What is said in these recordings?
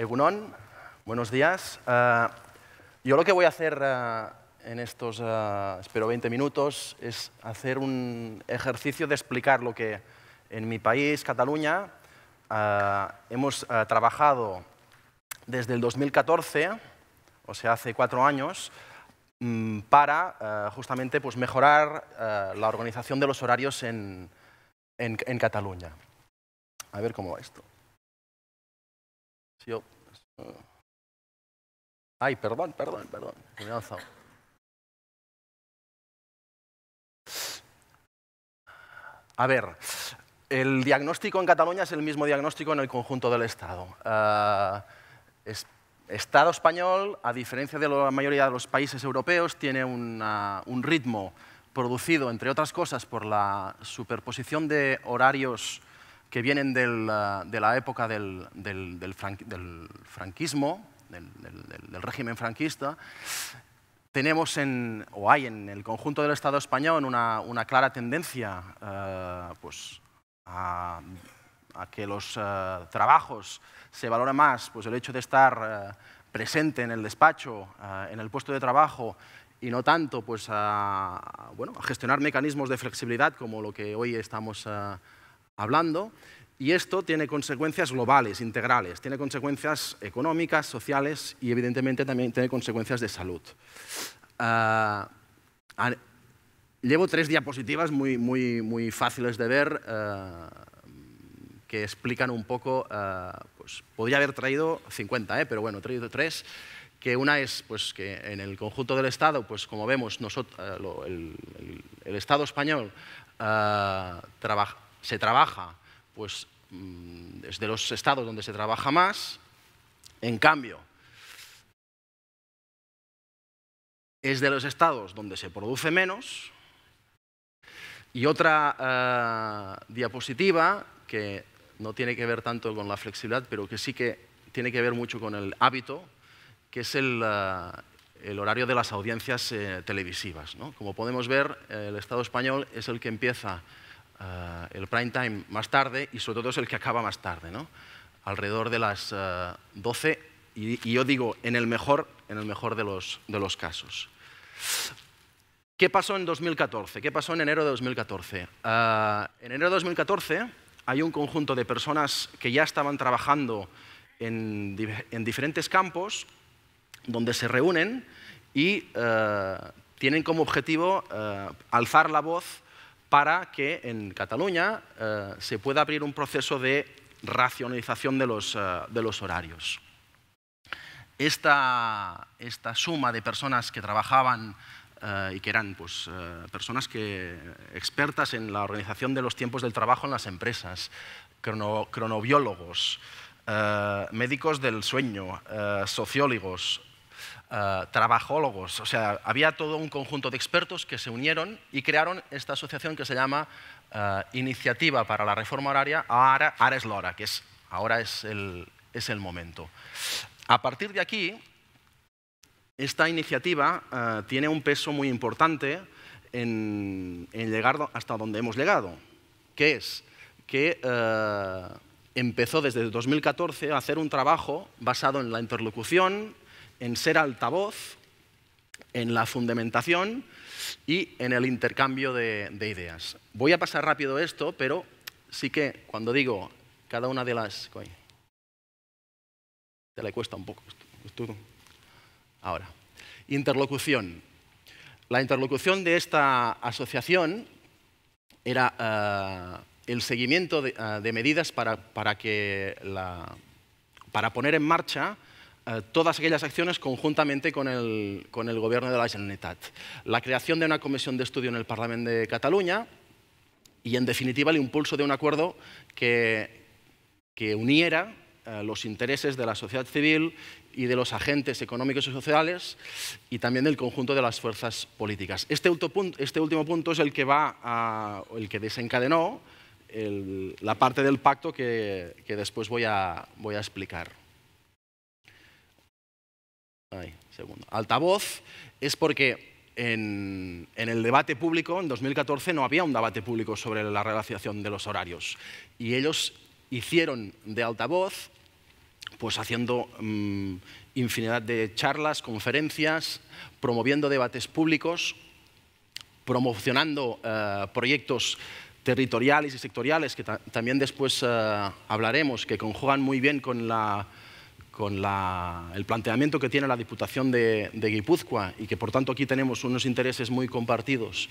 Egunon, buenos días. Eh, yo lo que voy a hacer eh, en estos, eh, espero, 20 minutos es hacer un ejercicio de explicar lo que en mi país, Cataluña, hemos trabajado desde el 2014, o sea, hace cuatro años, mm, para justamente pues, mejorar la organización de los horarios en Cataluña. A ver cómo va esto. Pues, ay, perdón, perdón, perdón. A ver, el diagnóstico en Cataluña es el mismo diagnóstico en el conjunto del Estado. El eh, Estado español, a diferencia de la mayoría de los países europeos, tiene un ritmo producido, entre otras cosas, por la superposición de horarios que vienen ah, de la época del, franquismo, del, régimen franquista, tenemos o hay en el conjunto del Estado español una, clara tendencia eh, pues, a, que los eh, trabajos se valoren más pues, el hecho de estar eh, presente en el despacho, en el puesto de trabajo, y no tanto pues, a, gestionar mecanismos de flexibilidad como lo que hoy estamos hablando, y esto tiene consecuencias globales, integrales, tiene consecuencias económicas, sociales y evidentemente también tiene consecuencias de salud. Ah, llevo tres diapositivas muy, muy, muy fáciles de ver eh, que explican un poco, eh, pues podría haber traído 50, eh, pero bueno, he traído tres que una es pues, que en el conjunto del Estado, pues como vemos, nosotros, eh, el, el, Estado español trabaja se trabaja? Pues mm, es los estados donde se trabaja más. En cambio, es de los estados donde se produce menos. Y otra eh, diapositiva que no tiene que ver tanto con la flexibilidad, pero que sí que tiene que ver mucho con el hábito, que es el, eh, horario de las audiencias eh, televisivas. Como podemos ver, el Estado español es el que empieza eh, el prime time más tarde y sobre todo es el que acaba más tarde, alrededor de las 12 eh, y, yo digo en el mejor, en el mejor de, los, de casos. ¿Qué pasó en 2014? ¿Qué pasó en enero de 2014? Eh, en enero de 2014 hay un conjunto de personas que ya estaban trabajando en diferentes campos donde se reúnen y tienen como objetivo alzar la voz para que en Cataluña eh, se pueda abrir un proceso de racionalización de los, eh, horarios. Esta, suma de personas que trabajaban eh, y que eran pues, personas expertas en la organización de los tiempos del trabajo en las empresas, cronobiólogos, médicos del sueño, sociólogos, eh, trabajólogos, o sea, había todo un conjunto de expertos que se unieron y crearon esta asociación que se llama eh, Iniciativa para la Reforma Horaria, ahora, es la hora, que es, ahora es el, momento. A partir de aquí, esta iniciativa eh, tiene un peso muy importante en, en, llegar hasta donde hemos llegado, que es que empezó desde 2014 a hacer un trabajo basado en la interlocución, en ser altavoz, en la fundamentación y en el intercambio de, ideas. Voy a pasar rápido esto, pero sí que cuando digo cada una de las... te le cuesta un poco. Pues pues Ahora, interlocución. La interlocución de esta asociación era eh, el seguimiento de, eh, medidas para, que para poner en marcha eh, todas aquellas acciones conjuntamente con el, con el Gobierno de la Generalitat. La creación de una comisión de estudio en el Parlamento de Cataluña y, en definitiva, el impulso de un acuerdo que, que uniera eh, los intereses de la sociedad civil y de los agentes económicos y sociales y también del conjunto de las fuerzas políticas. Este, este último punto es el que, va a, el que desencadenó la parte del pacto que, que después voy a, voy a explicar. Ay, segundo. Altavoz es porque en, el debate público, en 2014, no había un debate público sobre la relación de los horarios. Y ellos hicieron de altavoz, pues haciendo mm, infinidad de charlas, conferencias, promoviendo debates públicos, promocionando eh, proyectos territoriales y sectoriales, que también después eh, hablaremos, que conjugan muy bien con la con el planteamiento que tiene la Diputación de, Guipúzcoa y que por tanto aquí tenemos unos intereses muy compartidos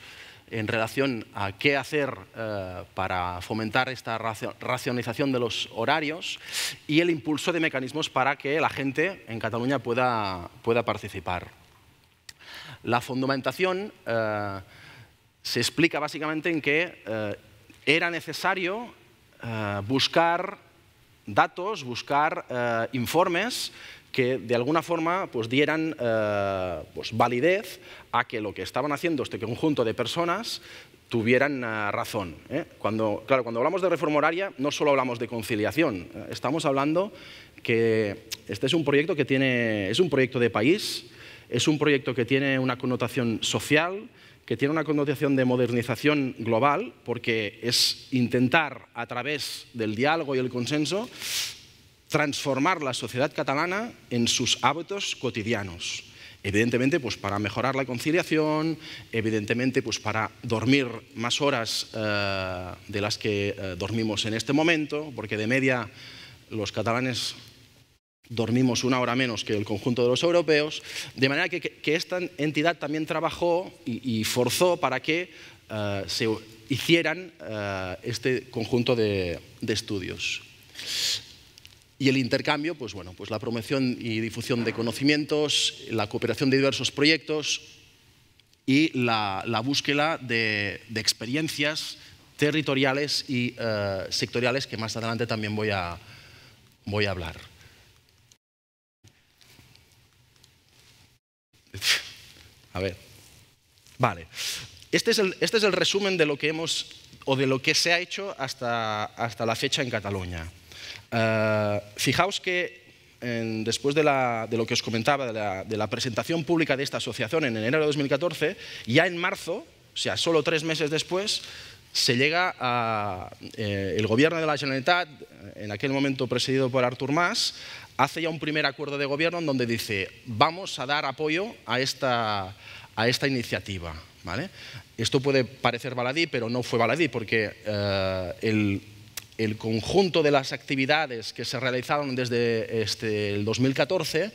en relación a qué hacer eh, para fomentar esta racionalización de los horarios y el impulso de mecanismos para que la gente en Cataluña pueda, pueda participar. La fundamentación eh, se explica básicamente en que eh, era necesario buscar datos, buscar eh, informes que de alguna forma pues, dieran eh, pues, validez a que lo que estaban haciendo este conjunto de personas tuvieran eh, razón. Cuando, claro, cuando hablamos de reforma horaria no solo hablamos de conciliación, estamos hablando que este es un proyecto que tiene, es un proyecto de país, es un proyecto que tiene una connotación social, que tiene una connotación de modernización global, porque es intentar, a través del diálogo y el consenso, transformar la sociedad catalana en sus hábitos cotidianos. Evidentemente, pues para mejorar la conciliación, evidentemente, pues para dormir más horas eh, de las que eh, dormimos en este momento, porque de media los catalanes dormimos una hora menos que el conjunto de los europeos, de manera que, esta entidad también trabajó y, forzó para que eh, se hicieran eh, este conjunto de, estudios. Y el intercambio, pues bueno, pues la promoción y difusión de conocimientos, la cooperación de diversos proyectos y la, búsqueda de, experiencias territoriales y eh, sectoriales que más adelante también voy a, voy a hablar. A ver. Vale. Este es, el, este es el resumen de lo que hemos o de lo que se ha hecho hasta, hasta la fecha en Cataluña. Eh, fijaos que después de, lo que os comentaba, de la, presentación pública de esta asociación en enero de 2014, ya en marzo, o sea, solo tres meses después, se llega a eh, el gobierno de la Generalitat, en aquel momento presidido por Artur Mas, hace ya un primer acuerdo de gobierno en donde dice, vamos a dar apoyo a esta, a esta iniciativa. ¿vale? Esto puede parecer baladí, pero no fue baladí, porque eh, el, conjunto de las actividades que se realizaron desde este, el 2014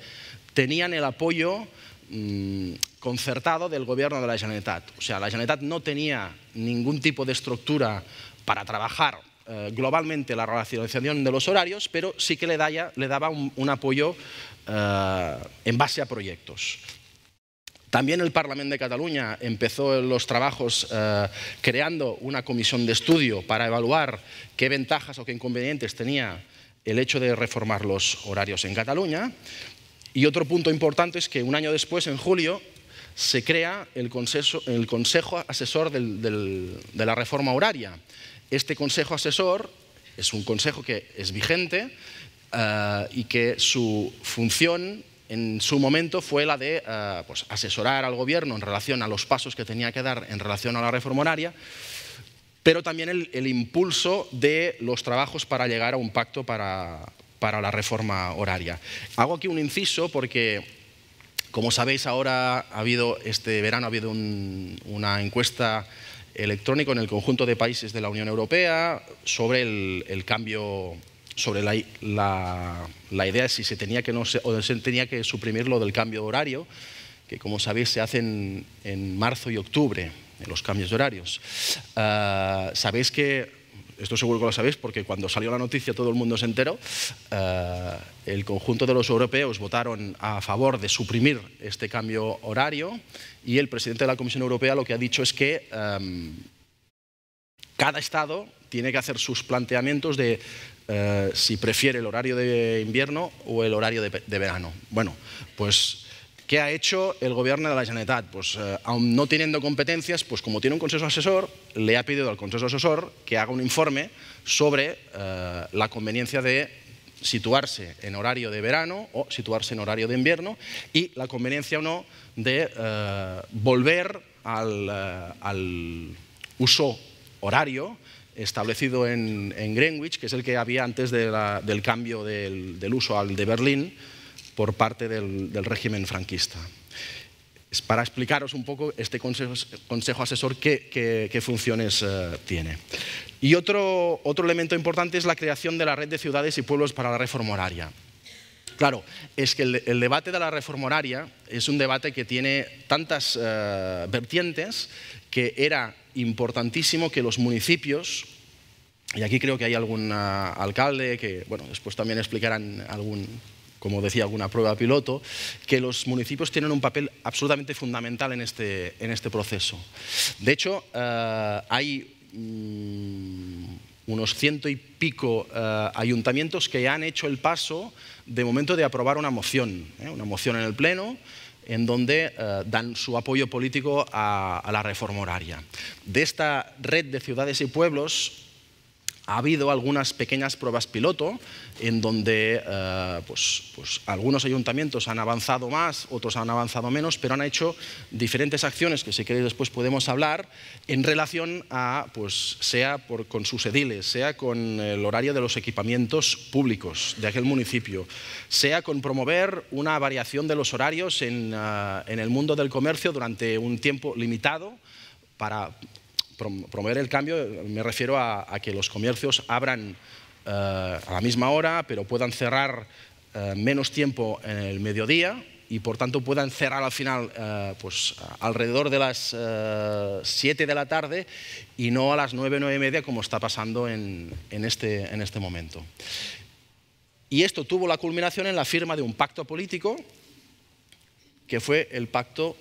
tenían el apoyo mm, concertado del gobierno de la Generalitat. O sea, la Generalitat no tenía ningún tipo de estructura para trabajar eh, globalmente la relacionalización de los horarios, pero sí que le, daba un, apoyo eh, en base a proyectos. También el Parlamento de Cataluña empezó los trabajos eh, creando una comisión de estudio para evaluar qué ventajas o qué inconvenientes tenía el hecho de reformar los horarios en Cataluña. Y otro punto importante es que un año después, en julio, se crea el Consejo, Asesor de la Reforma Horaria, este consejo asesor es un consejo que es vigente eh, y que su función en su momento fue la de eh, pues, asesorar al gobierno en relación a los pasos que tenía que dar en relación a la reforma horaria, pero también el, impulso de los trabajos para llegar a un pacto para, la reforma horaria. Hago aquí un inciso porque, como sabéis, ahora ha habido, este verano ha habido una encuesta electrónico en el conjunto de países de la Unión Europea sobre el, cambio, sobre la, idea si se tenía que, no se, tenía que suprimir lo del cambio de horario, que como sabéis se hacen en marzo y octubre, en los cambios de horarios. Ah, sabéis que esto seguro que lo sabéis porque cuando salió la noticia todo el mundo se enteró, eh, el conjunto de los europeos votaron a favor de suprimir este cambio horario y el presidente de la Comisión Europea lo que ha dicho es que em, cada Estado tiene que hacer sus planteamientos de eh, si prefiere el horario de invierno o el horario de, de verano. Bueno, pues ¿Qué ha hecho el gobierno de la Generalitat? Pues eh, aún no teniendo competencias, pues como tiene un consejo asesor, le ha pedido al consejo asesor que haga un informe sobre eh, la conveniencia de situarse en horario de verano o situarse en horario de invierno y la conveniencia o no de eh, volver al, uso horario establecido en, Greenwich, que es el que había antes del cambio del, del uso al de Berlín, por parte del, régimen franquista. Es para explicaros un poco este consejo, asesor qué, funciones eh, tiene. Y otro, otro elemento importante es la creación de la red de ciudades y pueblos para la reforma horaria. Claro, es que el, debate de la reforma horaria es un debate que tiene tantas eh, vertientes que era importantísimo que los municipios, y aquí creo que hay algún ah, alcalde que, bueno, después también explicarán algún como decía, alguna prueba piloto, que los municipios tienen un papel absolutamente fundamental en este, en este proceso. De hecho, eh, hay mm, unos ciento y pico eh, ayuntamientos que han hecho el paso de momento de aprobar una moción, ¿eh? una moción en el Pleno, en donde dan su apoyo político a, la reforma horaria. De esta red de ciudades y pueblos, ha habido algunas pequeñas pruebas piloto en donde eh, pues, pues, algunos ayuntamientos han avanzado más, otros han avanzado menos, pero han hecho diferentes acciones que si queréis después podemos hablar en relación a, pues, sea con sus ediles, sea con el horario de los equipamientos públicos de aquel municipio, sea con promover una variación de los horarios en, eh, en el mundo del comercio durante un tiempo limitado para promover el cambio me refiero a, que los comercios abran eh, a la misma hora, pero puedan cerrar eh, menos tiempo en el mediodía y por tanto puedan cerrar al final eh, pues, alrededor de las 7 de la tarde y no a las 9, 9 y media como está pasando este, en este momento. Y esto tuvo la culminación en la firma de un pacto político que fue el pacto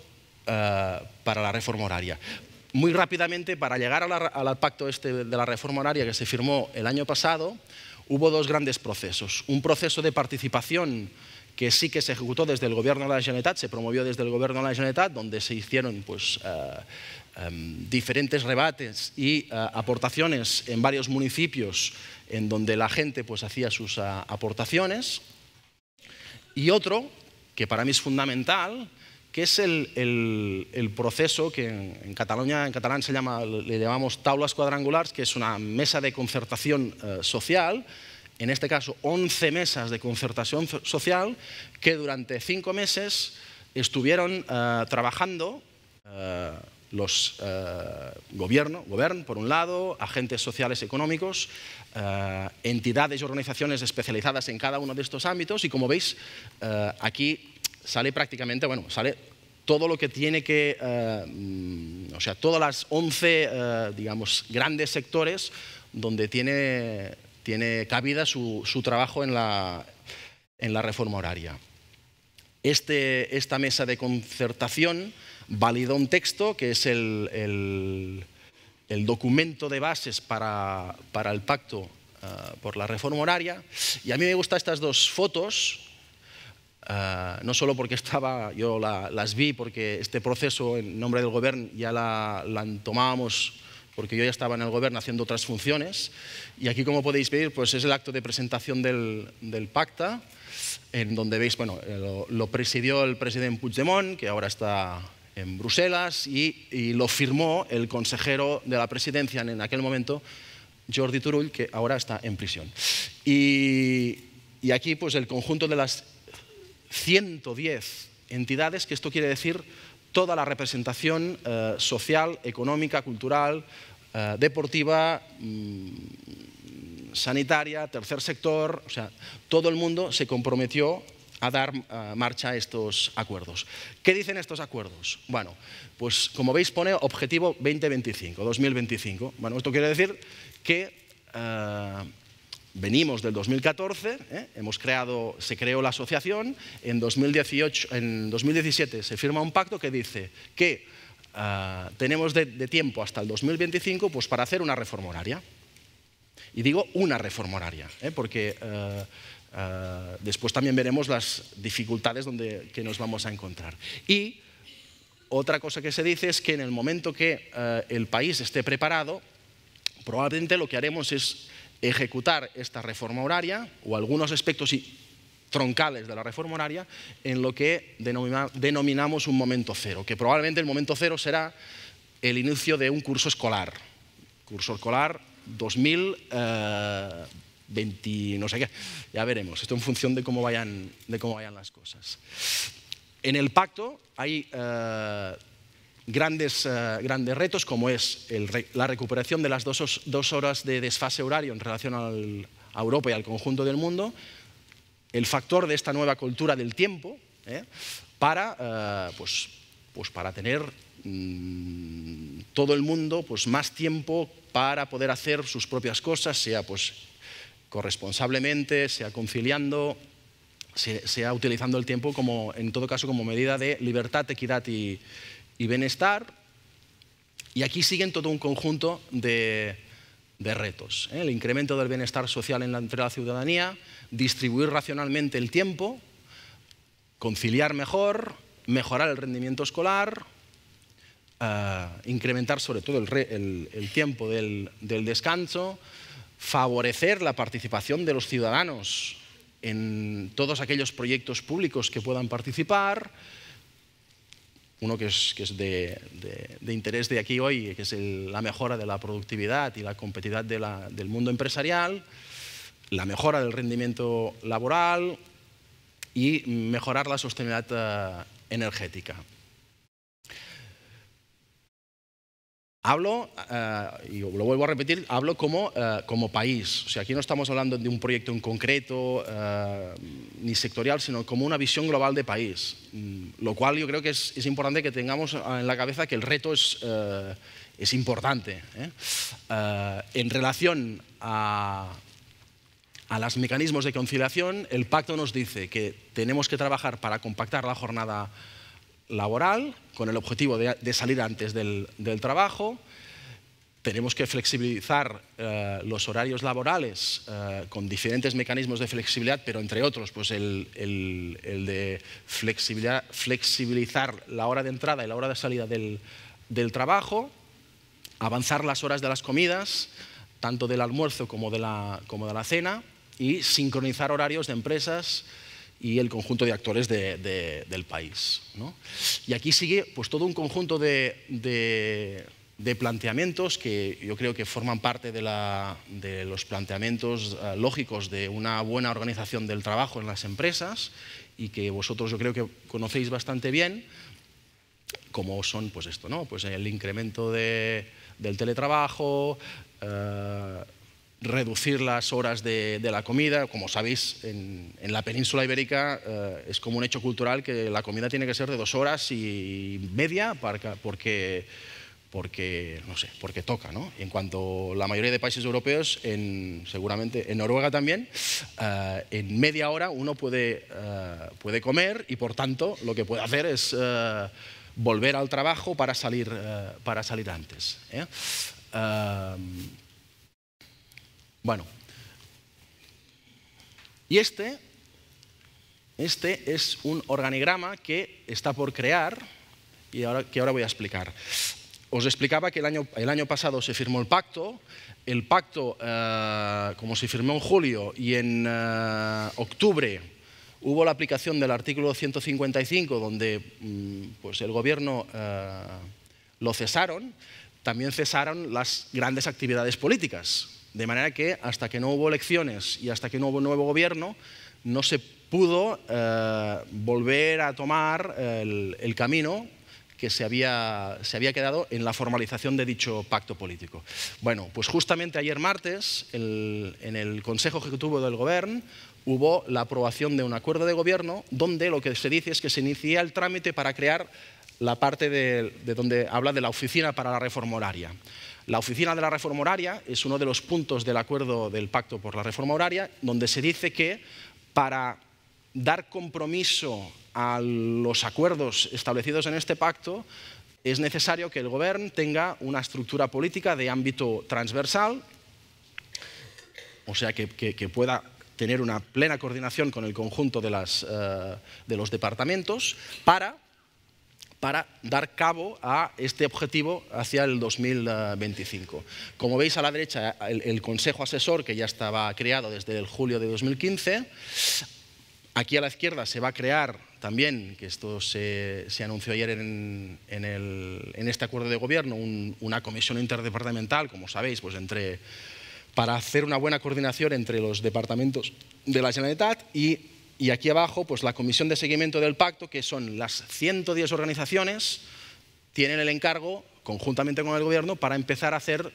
para la reforma horaria muy rápidamente, para llegar al pacto este de la reforma horaria que se firmó el año pasado, hubo dos grandes procesos. Un proceso de participación que sí que se ejecutó desde el Gobierno de la Generalitat, se promovió desde el Gobierno de la Generalitat, donde se hicieron pues, eh, em, diferentes rebates y eh, aportaciones en varios municipios en donde la gente pues, hacía sus eh, aportaciones. Y otro, que para mí es fundamental, que es el, proceso que en, Cataluña, en catalán se llama, le llamamos taulas cuadrangulares, que es una mesa de concertación eh, social, en este caso 11 mesas de concertación social, que durante cinco meses estuvieron eh, trabajando eh, los gobierno, gobierno, por un lado, agentes sociales y económicos, entidades y organizaciones especializadas en cada uno de estos ámbitos, y como veis, aquí sale prácticamente, bueno, sale todo lo que tiene que, eh, mm, o sea, todas las 11, eh, digamos, grandes sectores donde tiene, cabida su, trabajo en la, reforma horaria. Este, esta mesa de concertación validó un texto que es el, documento de bases para, el pacto eh, por la reforma horaria. Y a mí me gustan estas dos fotos eh, no solo porque estaba, yo las vi, porque este proceso en nombre del gobierno ya la, tomábamos porque yo ya estaba en el gobierno haciendo otras funciones. Y aquí, como podéis ver, pues es el acto de presentación del, pacta, en donde veis, bueno, eh, lo, presidió el presidente Puigdemont, que ahora está en Bruselas, y, lo firmó el consejero de la presidencia en aquel momento, Jordi Turull, que ahora está en prisión. Y, y aquí, pues el conjunto de las 110 entidades, que esto quiere decir toda la representación eh, social, económica, cultural, eh, deportiva, mm, sanitaria, tercer sector, o sea, todo el mundo se comprometió a dar eh, marcha a estos acuerdos. ¿Qué dicen estos acuerdos? Bueno, pues como veis pone objetivo 2025, 2025. Bueno, esto quiere decir que venimos del 2014, ¿eh? hemos se creó la asociación, en, 2017 se firma un pacto que dice que ah, tenemos de, tiempo hasta el 2025 pues, para hacer una reforma horaria. Y digo una reforma horaria, ¿eh? porque ah, ah, después también veremos las dificultades donde, que nos vamos a encontrar. Y otra cosa que se dice es que en el momento que el país esté preparado, probablemente lo que haremos es ejecutar esta reforma horaria o algunos aspectos troncales de la reforma horaria en lo que denominamos un momento cero, que probablemente el momento cero será el inicio de un curso escolar, curso escolar 2020, eh, no sé qué. Ya veremos, esto en función de cómo vayan, las cosas. En el pacto hay eh, grandes, eh, grandes retos, como es la recuperación de las dos, horas de desfase horario en relación a Europa y al conjunto del mundo, el factor de esta nueva cultura del tiempo, eh, para, eh, pues, pues para tener mm, todo el mundo pues, más tiempo para poder hacer sus propias cosas, sea pues, corresponsablemente, sea conciliando, sea, sea utilizando el tiempo como, en todo caso como medida de libertad, equidad y, y bienestar. Y aquí siguen todo un conjunto de, retos. ¿eh? El incremento del bienestar social en la, entre la ciudadanía, distribuir racionalmente el tiempo, conciliar mejor, mejorar el rendimiento escolar, eh, incrementar sobre todo el, tiempo del descanso, favorecer la participación de los ciudadanos en todos aquellos proyectos públicos que puedan participar, uno que es, de, interés de aquí hoy, que es la mejora de la productividad y la competitividad del mundo empresarial, la mejora del rendimiento laboral y mejorar la sostenibilidad eh, energética. Hablo, eh, y lo vuelvo a repetir, hablo eh, como, país. O sea, aquí no estamos hablando de un proyecto en concreto eh, ni sectorial, sino como una visión global de país. Mm, lo cual yo creo que es, importante que tengamos en la cabeza que el reto es, importante. en relación a, a los mecanismos de conciliación, el pacto nos dice que tenemos que trabajar para compactar la jornada laboral con el objetivo de, salir antes del, trabajo. Tenemos que flexibilizar eh, los horarios laborales eh, con diferentes mecanismos de flexibilidad, pero entre otros pues el, el, de flexibilizar, flexibilizar, la hora de entrada y la hora de salida del, del trabajo, avanzar las horas de las comidas, tanto del almuerzo como de la, como de la cena, y sincronizar horarios de empresas y el conjunto de actores del país. Y aquí sigue pues, todo un conjunto de, planteamientos que yo creo que forman parte de, la, los planteamientos eh, lógicos de una buena organización del trabajo en las empresas y que vosotros yo creo que conocéis bastante bien, como son pues esto, ¿no? pues el incremento del teletrabajo, eh, reducir las horas de, la comida. Como sabéis, en, la península ibérica eh, es como un hecho cultural que la comida tiene que ser de dos horas y media para, porque, porque, no sé, porque toca. ¿no? en cuanto la mayoría de países europeos, en, seguramente en Noruega también, eh, en media hora uno puede, eh, puede comer y por tanto lo que puede hacer es... volver al trabajo para salir, para salir antes. Bueno, y este, este es un organigrama que está por crear y ahora, que ahora voy a explicar. Os explicaba que el año, pasado se firmó el pacto. El pacto, eh, como se firmó en julio y en eh, octubre, hubo la aplicación del artículo 155, donde mm, pues, el gobierno eh, lo cesaron. También cesaron las grandes actividades políticas, de manera que hasta que no hubo elecciones y hasta que no hubo nuevo gobierno, no se pudo eh, volver a tomar eh, el, camino que se había, se había, quedado en la formalización de dicho pacto político. Bueno, pues justamente ayer martes, en el Consejo Ejecutivo del Gobierno, hubo la aprobación de un acuerdo de gobierno donde lo que se dice es que se inicia el trámite para crear la parte de donde habla de la Oficina para la Reforma Horaria. La Oficina de la Reforma Horaria es uno de los puntos del acuerdo del Pacto por la Reforma Horaria, donde se dice que para dar compromiso a los acuerdos establecidos en este pacto, es necesario que el Gobierno tenga una estructura política de ámbito transversal, o sea, que, pueda tener una plena coordinación con el conjunto de, eh, de los departamentos para para dar cabo a este objetivo hacia el 2025. Como veis a la derecha, el, Consejo Asesor, que ya estaba creado desde el julio de 2015, Aquí a la izquierda se va a crear también, que esto se, anunció ayer en, este acuerdo de gobierno, una comisión interdepartamental, como sabéis, pues entre, para hacer una buena coordinación entre los departamentos de la Generalitat y y aquí abajo, pues la comisión de seguimiento del pacto, que son las 110 organizaciones, tienen el encargo, conjuntamente con el gobierno, para empezar a hacer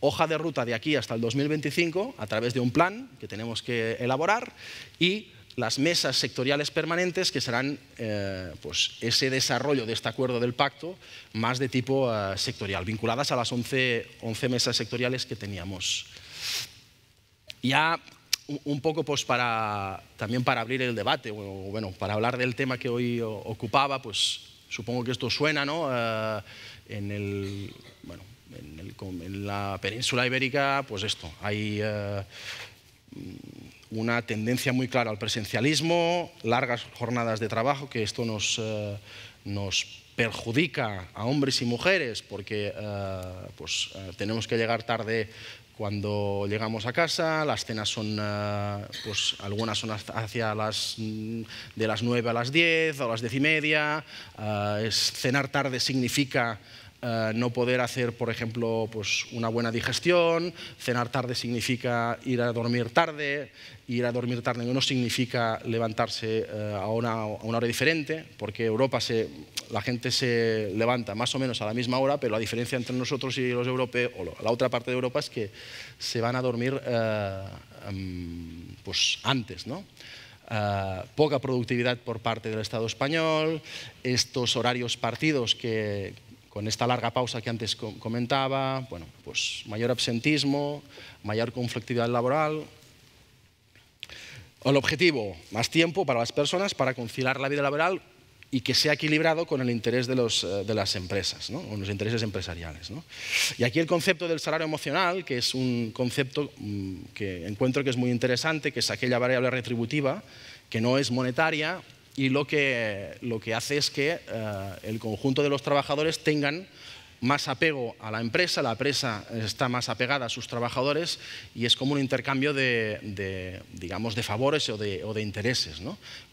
hoja de ruta de aquí hasta el 2025 a través de un plan que tenemos que elaborar y las mesas sectoriales permanentes que serán eh, pues ese desarrollo de este acuerdo del pacto más de tipo eh, sectorial, vinculadas a las 11 mesas sectoriales que teníamos. Ya un poco pues para, también para abrir el debate, o bueno, para hablar del tema que hoy ocupaba, pues supongo que esto suena, ¿no? Eh, en, el, en, la península ibérica, pues esto, hay eh, una tendencia muy clara al presencialismo, largas jornadas de trabajo, que esto nos, eh, nos perjudica a hombres y mujeres porque pues, tenemos que llegar tarde cuando llegamos a casa, las cenas son, eh, pues algunas son hacia las, mm, de las 9 a las 10 o las 10 y media. Eh, es, cenar tarde significa eh, no poder hacer, por ejemplo, pues, una buena digestión, cenar tarde significa ir a dormir tarde, ir a dormir tarde no significa levantarse eh, a, una, hora diferente, porque Europa se, la gente se levanta más o menos a la misma hora, pero la diferencia entre nosotros y los europeos, o la otra parte de Europa, es que se van a dormir eh, mm, pues antes, ¿no? poca productividad por parte del Estado español, estos horarios partidos que, con esta larga pausa que antes comentaba, bueno, pues mayor absentismo, mayor conflictividad laboral. El objetivo, más tiempo para las personas para conciliar la vida laboral y que sea equilibrado con el interés de, eh, las empresas, ¿no? los intereses empresariales. Y aquí el concepto del salario emocional, que es un concepto mm, que encuentro que es muy interesante, que es aquella variable retributiva que no es monetaria, y lo que, lo que hace es que eh, el conjunto de los trabajadores tengan más apego a la empresa, la empresa está más apegada a sus trabajadores y es como un intercambio de, digamos, de favores o de, intereses.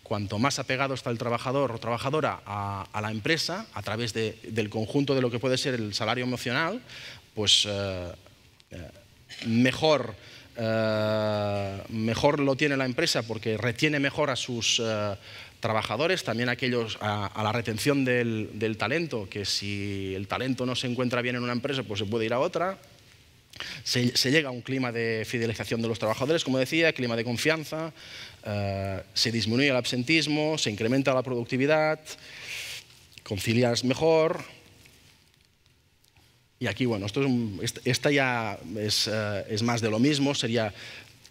Cuanto más apegado está el trabajador o trabajadora a, la empresa, a través del conjunto de lo que puede ser el salario emocional, pues eh, eh, mejor mejor lo tiene la empresa porque retiene mejor a sus, trabajadores, también aquellos a, la retención del, talento, que si el talento no se encuentra bien en una empresa, pues se puede ir a otra. Se, llega a un clima de fidelización de los trabajadores, como decía, clima de confianza, eh, se disminuye el absentismo, se incrementa la productividad, concilias mejor, y aquí, bueno, esto es esta ya es, eh, es, más de lo mismo, sería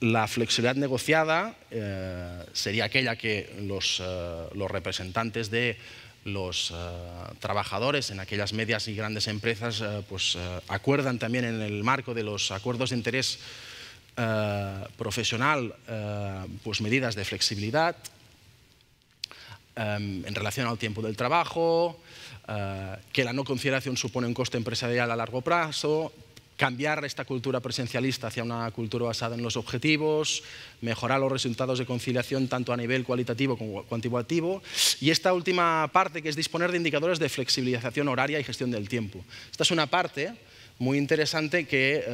la flexibilidad negociada eh, sería aquella que los, eh, representantes de los eh, trabajadores en aquellas medias y grandes empresas pues, acuerdan también en el marco de los acuerdos de interés profesional pues, medidas de flexibilidad em, en relación al tiempo del trabajo, que la no consideración supone un coste empresarial a largo plazo, cambiar esta cultura presencialista hacia una cultura basada en los objetivos, mejorar los resultados de conciliación tanto a nivel cualitativo como cuantitativo. Y esta última parte, que es disponer de indicadores de flexibilización horaria y gestión del tiempo. Esta es una parte muy interesante que eh,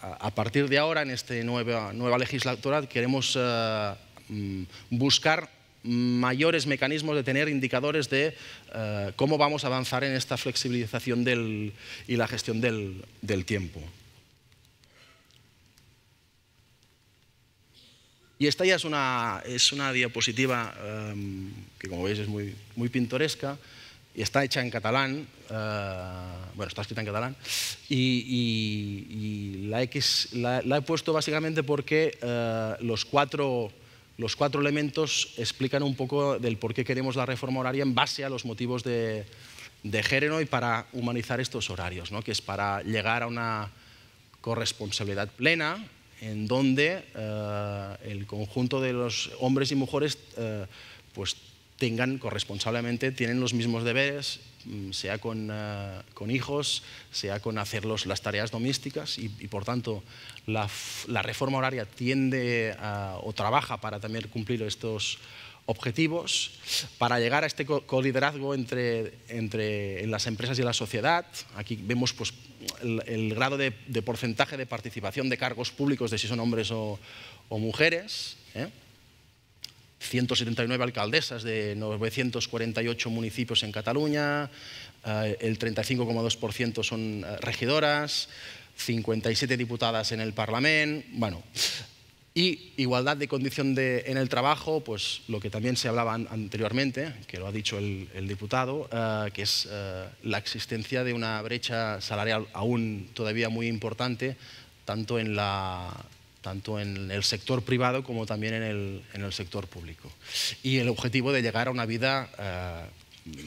a partir de ahora, en esta nueva, nueva legislatura, queremos eh, mm, buscar mayores mecanismos de tener indicadores de eh, cómo vamos a avanzar en esta flexibilización y la gestión del, tiempo. Y esta ya es una, es una diapositiva em, que, como veis, es muy, muy pintoresca y está hecha en catalán, eh, bueno, está escrita en catalán, y, la, la, he puesto básicamente porque eh, los cuatro los cuatro elementos explican un poco del por qué queremos la reforma horaria en base a los motivos de, género y para humanizar estos horarios, ¿no? que es para llegar a una corresponsabilidad plena en donde eh, el conjunto de los hombres y mujeres eh, pues, tengan corresponsablemente, tienen los mismos deberes Mm, sea eh, con, hijos, sea con hacer las tareas domésticas y, por tanto la, reforma horaria tiende o trabaja para también cumplir estos objetivos, para llegar a este coliderazgo co entre, entre las empresas y la sociedad. Aquí vemos pues, el, grado de, porcentaje de participación de cargos públicos, de si son hombres o, mujeres. ¿eh? 179 alcaldesas de 948 municipios en Cataluña, eh, el 35,2% son eh, regidoras, 57 diputadas en el Parlamento, bueno, y igualdad de condición en el trabajo, pues lo que también se hablaba anteriormente, que lo ha dicho el, diputado, eh, que es la existencia de una brecha salarial aún todavía muy importante, tanto en la, tanto en el sector privado como también en el, sector público. Y el objetivo de llegar a una vida eh,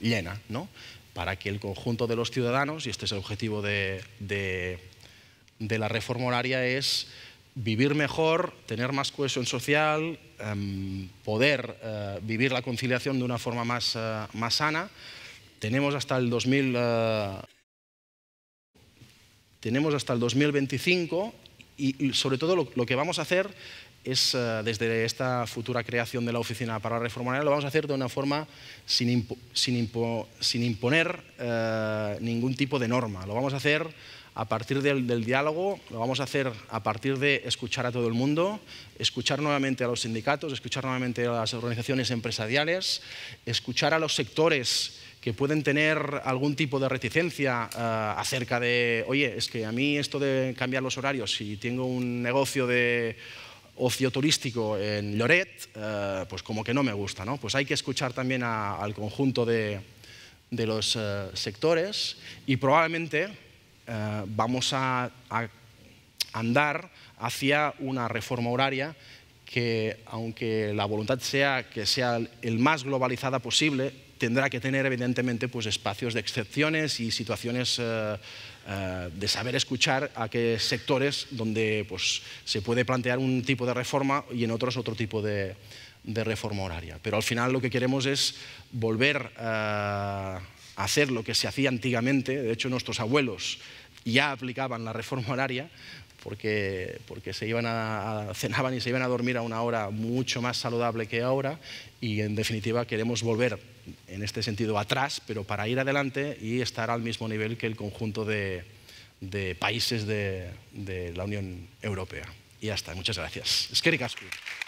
llena, ¿no? para que el conjunto de los ciudadanos, y este es el objetivo de, la reforma horaria, es vivir mejor, tener más cohesión social, em, poder eh, vivir la conciliación de una forma más, eh, más sana. Tenemos hasta el 2000... Tenemos hasta el 2025 y sobre todo lo, que vamos a hacer es, eh, desde esta futura creación de la Oficina para la Reforma lo vamos a hacer de una forma sin, imponer eh, ningún tipo de norma. Lo vamos a hacer a partir del, diálogo, lo vamos a hacer a partir de escuchar a todo el mundo, escuchar nuevamente a los sindicatos, escuchar nuevamente a las organizaciones empresariales, escuchar a los sectores que pueden tener algún tipo de reticencia eh, acerca de, oye, es que a mí esto de cambiar los horarios, si tengo un negocio de ocio turístico en Lloret, eh, pues como que no me gusta, ¿no? Pues hay que escuchar también al conjunto de, los eh, sectores y probablemente vamos a andar hacia una reforma horaria que, aunque la voluntad sea que sea el más globalizada posible, tendrá que tener evidentemente pues, espacios de excepciones y situaciones eh, eh, de saber escuchar a qué sectores donde pues, se puede plantear un tipo de reforma y en otros otro tipo de, de reforma horaria. Pero al final lo que queremos es volver eh, a hacer lo que se hacía antiguamente, de hecho nuestros abuelos ya aplicaban la reforma horaria, porque, porque se iban a, cenaban y se iban a dormir a una hora mucho más saludable que ahora y en definitiva queremos volver en este sentido atrás, pero para ir adelante y estar al mismo nivel que el conjunto de, países de, la Unión Europea. Y ya está, muchas gracias. Es